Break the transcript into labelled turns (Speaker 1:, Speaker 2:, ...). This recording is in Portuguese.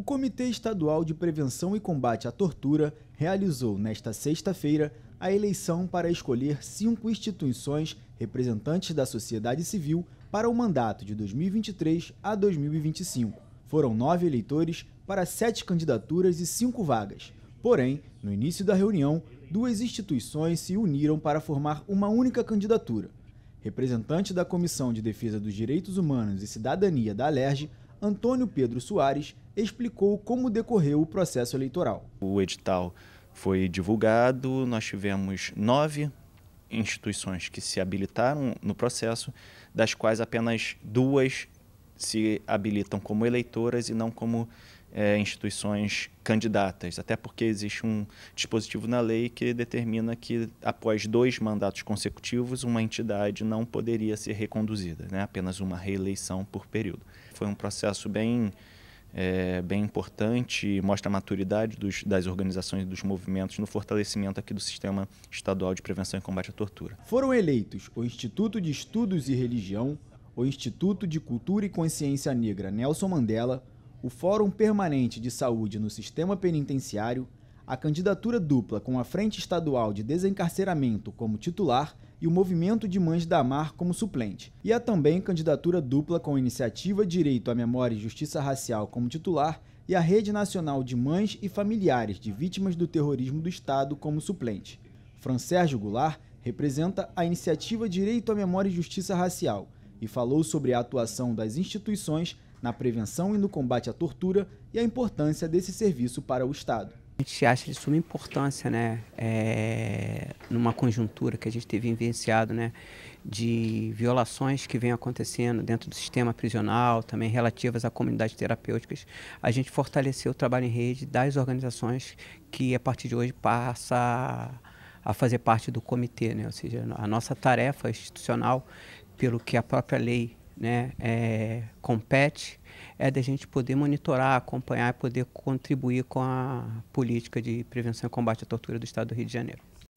Speaker 1: O Comitê Estadual de Prevenção e Combate à Tortura realizou nesta sexta-feira a eleição para escolher cinco instituições representantes da sociedade civil para o mandato de 2023 a 2025. Foram nove eleitores para sete candidaturas e cinco vagas. Porém, no início da reunião, duas instituições se uniram para formar uma única candidatura. Representante da Comissão de Defesa dos Direitos Humanos e Cidadania da Alerj, Antônio Pedro Soares explicou como decorreu o processo eleitoral. O
Speaker 2: edital foi divulgado, nós tivemos nove instituições que se habilitaram no processo, das quais apenas duas se habilitam como eleitoras e não como é, instituições candidatas, até porque existe um dispositivo na lei que determina que após dois mandatos consecutivos uma entidade não poderia ser reconduzida, né? apenas uma reeleição por período. Foi um processo bem é, bem importante, mostra a maturidade dos, das organizações e dos movimentos no fortalecimento aqui do sistema estadual de prevenção e combate à tortura.
Speaker 1: Foram eleitos o Instituto de Estudos e Religião, o Instituto de Cultura e Consciência Negra Nelson Mandela, o Fórum Permanente de Saúde no Sistema Penitenciário, a candidatura dupla com a Frente Estadual de Desencarceramento como titular e o Movimento de Mães da Mar como suplente. E há também candidatura dupla com a iniciativa Direito à Memória e Justiça Racial como titular e a Rede Nacional de Mães e Familiares de Vítimas do Terrorismo do Estado como suplente. Francérgio Goulart representa a iniciativa Direito à Memória e Justiça Racial e falou sobre a atuação das instituições na prevenção e no combate à tortura e a importância desse serviço para o Estado.
Speaker 3: A gente acha de suma importância, né, é, numa conjuntura que a gente teve vivenciado, né, de violações que vêm acontecendo dentro do sistema prisional, também relativas a comunidades terapêuticas, a gente fortaleceu o trabalho em rede das organizações que a partir de hoje passa a fazer parte do comitê, né, ou seja, a nossa tarefa institucional, pelo que a própria lei né, é, compete é da gente poder monitorar, acompanhar e poder contribuir com a política de prevenção e combate à tortura do Estado do Rio de Janeiro.